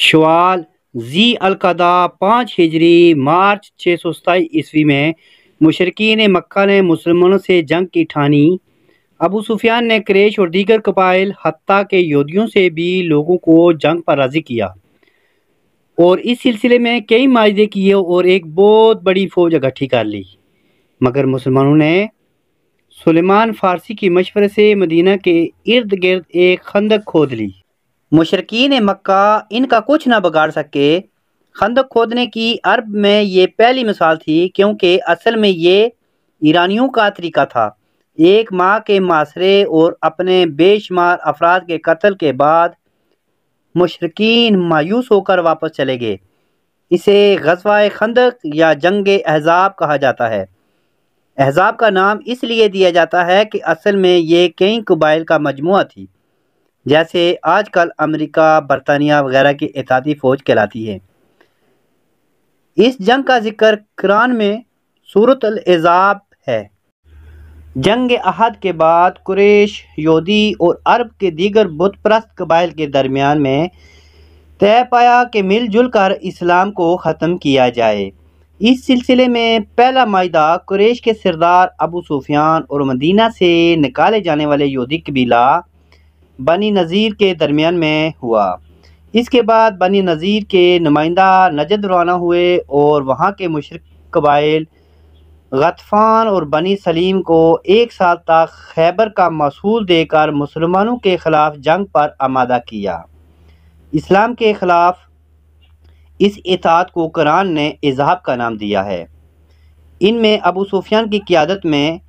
शवाल जी अलकदा पाँच हिजरी मार्च छः सौ सताईस ईस्वी में मुशरकिन मक्का ने मुसलमानों से जंग की ठानी अबू सुफियान ने क्रेश और दीगर कबाइल हती के योदियों से भी लोगों को जंग पर राजी किया और इस सिलसिले में कई माहे किए और एक बहुत बड़ी फ़ौज इकट्ठी कर ली मगर मुसलमानों ने सुलेमान फारसी की मशवरे से मदीना के इर्द गिर्द एक खंदक खोद ली मशरकिन मक्का इनका कुछ ना बिगाड़ सके खंदक खोदने की अरब में ये पहली मिसाल थी क्योंकि असल में ये ईरानियों का तरीका था एक माह के मासरे और अपने बेशुमार अफराद के कत्ल के बाद मशरकिन मायूस होकर वापस चले गए इसे गजवा खंदक या जंग एहजाब कहा जाता है एहजाब का नाम इसलिए दिया जाता है कि असल में ये कई कबाइल का मजमू थी जैसे आजकल अमेरिका बरतानिया वगैरह की एताती फ़ौज कहलाती है इस जंग का जिक्र कुरान में सूरत अजाब है जंग अहद के बाद कुरेश योदी और अरब के दीगर बुतप्रस्त कबाइल के दरमियान में तय पाया कि मिलजुल कर इस्लाम को ख़त्म किया जाए इस सिलसिले में पहला माहा कुरेश के सरदार अबू सूफियान और मदीना से निकाले जाने वाले योदी कबीला बनी नज़ीर के दरमियान में हुआ इसके बाद बनी नज़ीर के नुमाइंदा नजद रवाना हुए और वहाँ के मुशरक कबाइल गतफ़ान और बनी सलीम को एक साल तक खैबर का मसूल देकर मुसलमानों के ख़िलाफ़ जंग पर आमादा किया इस्लाम के ख़िलाफ़ इस इतात को कुरान ने इजहाब का नाम दिया है इनमें अबू सुफियान की क्यादत में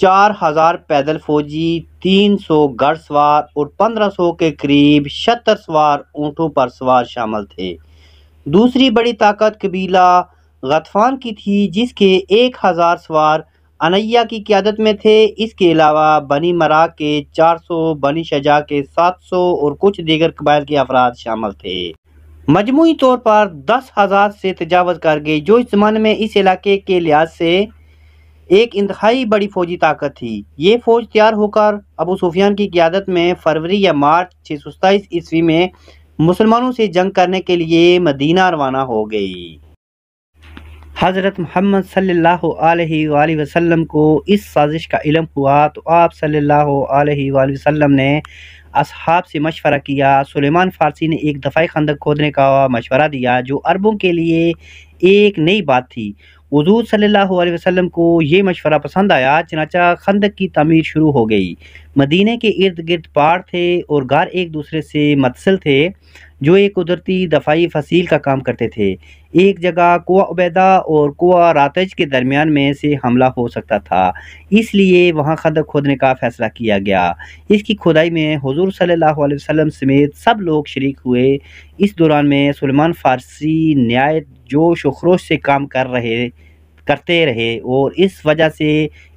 चार हज़ार पैदल फौजी तीन सौ गढ़ सवार और पंद्रह सौ के करीब शतर सवार ऊँटों पर सवार शामिल थे दूसरी बड़ी ताकत कबीला गतफान की थी जिसके एक हज़ार सवार अनैया की क्यादत में थे इसके अलावा बनी मरा के चार सौ बनी शजा के सात सौ और कुछ दीगर कबाइल के अफराद शामिल थे मजमू तौर पर दस हज़ार से तजावज़ कर गए जो इस ज़माने में इस इलाके के लिहाज से एक इंतहाई बड़ी फौजी ताकत थी ये फौज तैयार होकर अबू सुफियान की क्यादत में फरवरी या मार्च छः सौ सताईस ईस्वी में मुसलमानों से जंग करने के लिए मदीना रवाना हो गई हज़रत मोहम्मद सल्लल्लाहु अलैहि वसल्लम को इस साजिश का इलम हुआ तो आप सल्लल्लाहु अलैहि वसल्लम ने असहाब से मशवरा किया सुलेमान फ़ारसी ने एक दफ़ाई खंदक खोदने का मशवरा दिया जो अरबों के लिए एक नई बात थी हजूर सल्ला वसलम को ये मशवरा पसंद आया चनाचा खंद की तमीर शुरू हो गई मदीने के इर्द गिर्द पहाड़ थे और घर एक दूसरे से मतसल थे जो एक कुदरती दफाई फसील का काम करते थे एक जगह कुआ उबैदा और कुआ रातज के दरमियान में से हमला हो सकता था इसलिए वहां खद खोदने का फैसला किया गया इसकी खुदाई में हजूर सल्लल्लाहु अलैहि वसल्लम समेत सब लोग शरीक हुए इस दौरान में सलमान फारसी न्याय जोश व खरोश से काम कर रहे करते रहे और इस वजह से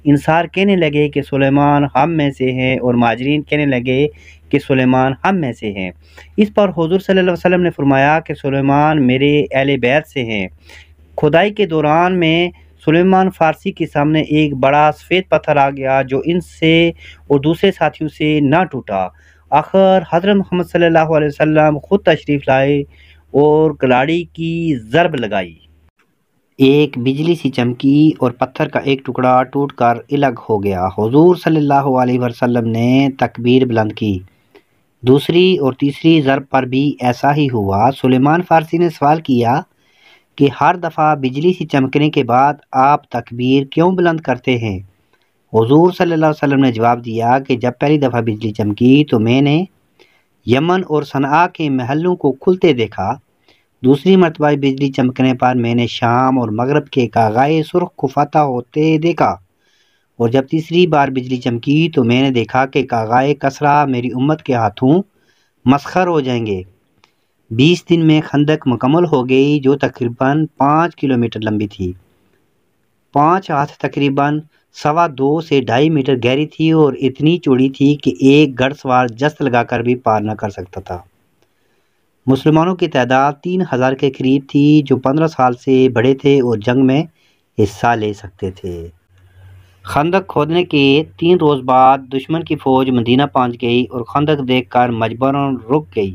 इंसार कहने लगे कि सुलेमान हम में से हैं और माजरीन कहने लगे कि सुलेमान हम में से हैं इस पर हजूर सल्लल्लाहु अलैहि वसल्लम ने फरमाया कि सुलेमान मेरे अहल बैत से हैं खुदाई के दौरान में सुलेमान फारसी के सामने एक बड़ा सफ़ेद पत्थर आ गया जो इनसे और दूसरे साथियों से ना टूटा आखिर हजरत मोहम्मद सल्लल्लाहु अलैहि वसल्लम ख़ुद तशरीफ़ लाए और कलाड़ी की ज़रब लगाई एक बिजली सी चमकी और पत्थर का एक टुकड़ा टूटकर अलग हो गया हजूर सल्लल्लाहु अलैहि वसल्लम ने तकबीर बुलंद की दूसरी और तीसरी ज़रब पर भी ऐसा ही हुआ सुलेमान फ़ारसी ने सवाल किया कि हर दफ़ा बिजली सी चमकने के बाद आप तकबीर क्यों बुलंद करते हैं हज़ूर सल्ला वसम ने जवाब दिया कि जब पहली दफ़ा बिजली चमकी तो मैंने यमन और सना के महलों को खुलते देखा दूसरी मरतबा बिजली चमकने पर मैंने शाम और मगरब के कागाए सुरख को होते देखा और जब तीसरी बार बिजली चमकी तो मैंने देखा कि कागाए कसरा मेरी उम्मत के हाथों मस्खर हो जाएंगे बीस दिन में खंदक मुकम्मल हो गई जो तकरीबन पाँच किलोमीटर लंबी थी पाँच हाथ तकरीबन सवा दो से ढाई मीटर गहरी थी और इतनी चौड़ी थी कि एक गढ़ सवार जस्त लगाकर भी पार ना कर सकता था मुसलमानों की तादाद तीन हज़ार के करीब थी जो पंद्रह साल से बड़े थे और जंग में हिस्सा ले सकते थे खंदक खोदने के तीन रोज़ बाद दुश्मन की फ़ौज मदीना पहुंच गई और खंदक देखकर मजबूर रुक गई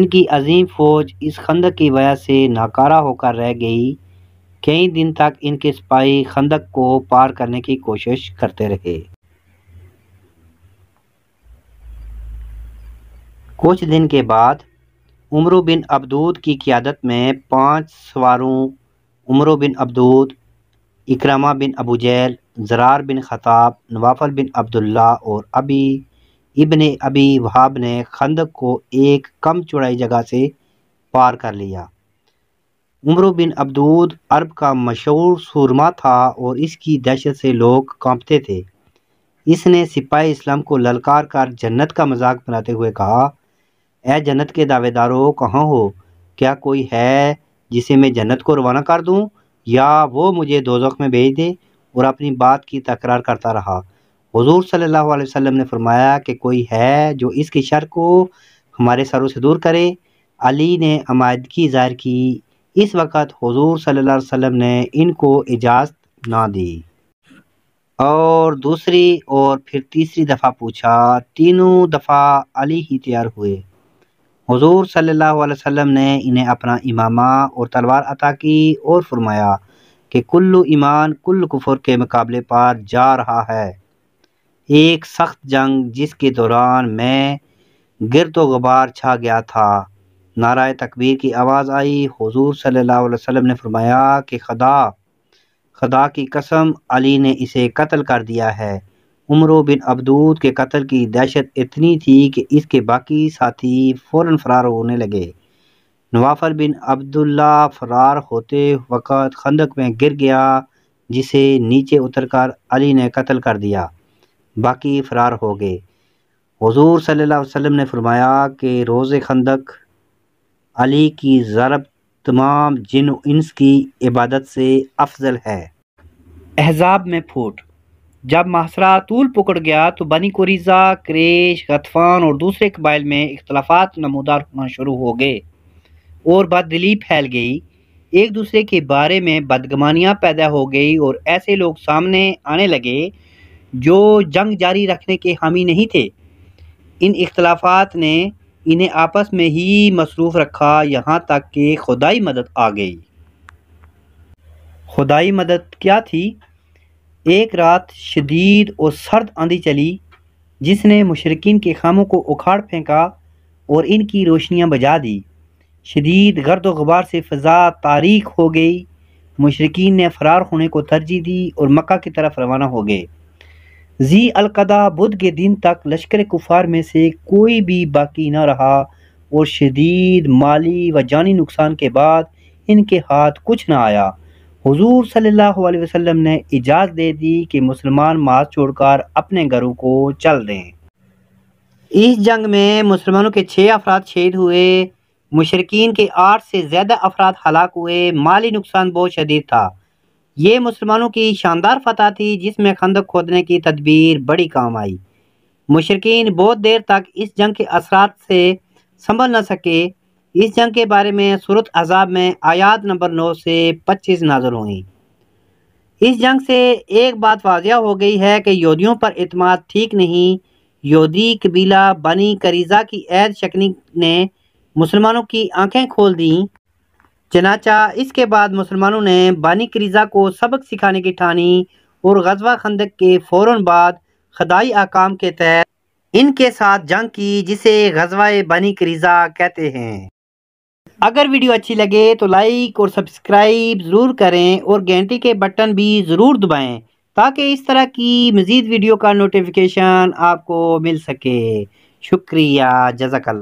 इनकी अजीम फ़ौज इस खंदक की वजह से नाकारा होकर रह गई कई दिन तक इनके सिपाही खंदक को पार करने की कोशिश करते रहे कुछ दिन के बाद उमर बिन अब्दूद की क़्यादत में पाँच सवारों उमर बिन अब्दूद इक्रमा बिन अबू जैल जरार बिन ख़ताब नवाफल बिन अब्दुल्ला और अबी इबन अबी वहाब ने खंदक को एक कम चौड़ाई जगह से पार कर लिया उमर बिन अब्दूद अरब का मशहूर सुरमा था और इसकी दहशत से लोग कांपते थे इसने सिपाही इस्लाम को ललकार कर जन्नत का मजाक बनाते हुए कहा ए जन्नत के दावेदारों कहाँ हो क्या कोई है जिसे मैं जन्नत को रवाना कर दूँ या वो मुझे दोजख में भेज दे और अपनी बात की तकरार करता रहा हजूर सल्लल्लाहु वसम ने फरमाया कि कोई है जो इसकी शर को हमारे सरों से दूर करे अली ने अमायदगी ज़ाहिर की इस वक्त हजूर सल्ला वसम ने इनको इजाज़त ना दी और दूसरी और फिर तीसरी दफ़ा पूछा तीनों दफ़ा अली ही तैयार हुए हजूर सल्ला ने इन्हें अपना इमामा और तलवार अता की और फरमाया कि कुल्लु ईमान कुल्लु कुफर के मुकाबले पार जा रहा है एक सख्त जंग जिसके दौरान मैं गिरद गबार छा गया था नाराय तकबीर की आवाज़ आई हजूर सल्ला वसम ने फरमाया कि खदा खदा की कसम अली ने इसे कत्ल कर दिया है उमर बिन अब्दूद के कत्ल की दहशत इतनी थी कि इसके बाकी साथी फ़ौर फ़रार होने लगे नवाफर बिन अब्दुल्ला फरार होते वक़्त खंदक में गिर गया जिसे नीचे उतरकर अली ने कत्ल कर दिया बाकी फ़रार हो गए हजूर सल्ला वसम ने फरमाया कि रोज़ खंदक अली की ज़रब तमाम जिन इंस की इबादत से अफजल है एहजाब में फूट जब तूल पकड़ गया तो बनी कोरिजा क्रेश गतफान और दूसरे कबाइल में इख्तलाफात नमोदार होना शुरू हो गए और बदली फैल गई एक दूसरे के बारे में बदगमानियाँ पैदा हो गई और ऐसे लोग सामने आने लगे जो जंग जारी रखने के हामी नहीं थे इन इख्तलाफात ने इन्हें आपस में ही मसरूफ़ रखा यहाँ तक कि खुदाई मदद आ गई खुदाई मदद क्या थी एक रात शदीद और सर्द आंधी चली जिसने मुशरकिन के खामों को उखाड़ फेंका और इनकी रोशनियां बजा दी शदीद गर्द वबार से फ़जा तारीख हो गई मुशरकिन ने फ़रार होने को तरजीह दी और मक्का की तरफ रवाना हो गए जी अलकदा बुध के दिन तक लश्कर कुफार में से कोई भी बाकी न रहा और शदीद माली व जानी नुकसान के बाद इनके हाथ कुछ ना आया हुजूर सल्लल्लाहु अलैहि वसल्लम ने इजाज़ दे दी कि मुसलमान मास छोड़कर अपने घरों को चल दें इस जंग में मुसलमानों के छः अफराद शहीद हुए मुशरकिन के आठ से ज़्यादा अफराद हलाक हुए माली नुकसान बहुत शदीद था ये मुसलमानों की शानदार फतह थी जिसमें खंदक खोदने की तदबीर बड़ी काम आई मुशरकिन बहुत देर तक इस जंग के असरात से संभल न सके इस जंग के बारे में सूरत अजाब में आयात नंबर नौ से पच्चीस नाजर हुई इस जंग से एक बात वाजिया हो गई है कि योदियों पर अतमाद ठीक नहीं योदी कबीला बनी करीजा की ऐद शकनी ने मुसलमानों की आंखें खोल दी चनाचा इसके बाद मुसलमानों ने बानी करीजा को सबक सिखाने की ठानी और गजवा खंदक के फ़ौर बाद खदाई आकाम के तहत इनके साथ जंग की जिसे गजवा बनी करीजा कहते हैं अगर वीडियो अच्छी लगे तो लाइक और सब्सक्राइब ज़रूर करें और घंटी के बटन भी ज़रूर दबाएं ताकि इस तरह की मज़ीद वीडियो का नोटिफिकेशन आपको मिल सके शुक्रिया जजाकल्ला